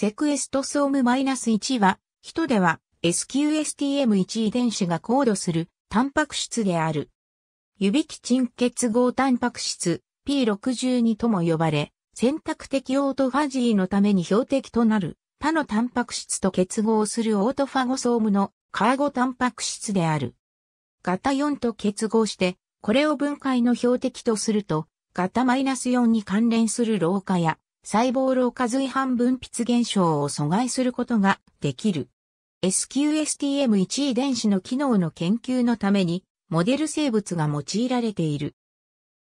セクエストソーム -1 は、人では SQSTM1 遺伝子がコードするタンパク質である。指基沈結合タンパク質 P62 とも呼ばれ、選択的オートファジーのために標的となる他のタンパク質と結合するオートファゴソームのカーゴタンパク質である。ガタ4と結合して、これを分解の標的とすると、ガタ -4 に関連する老化や細胞老化随伴分泌現象を阻害することができる。SQSTM1 遺伝子の機能の研究のために、モデル生物が用いられている。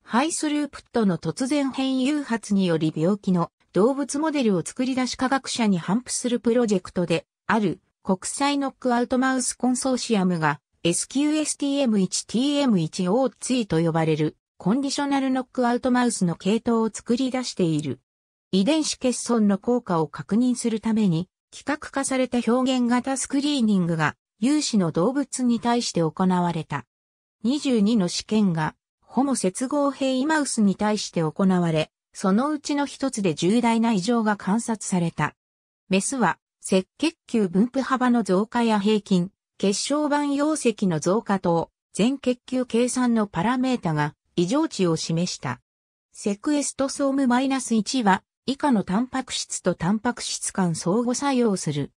ハイスループットの突然変誘発により病気の動物モデルを作り出し科学者に反復するプロジェクトである国際ノックアウトマウスコンソーシアムが SQSTM1TM1O2 と呼ばれるコンディショナルノックアウトマウスの系統を作り出している。遺伝子欠損の効果を確認するために、規格化された表現型スクリーニングが、有志の動物に対して行われた。22の試験が、ホモ接合兵イマウスに対して行われ、そのうちの一つで重大な異常が観察された。メスは、赤血球分布幅の増加や平均、血小板容積の増加等、全血球計算のパラメータが異常値を示した。セクエストソーム -1 は以下のタンパク質とタンパク質間相互作用する。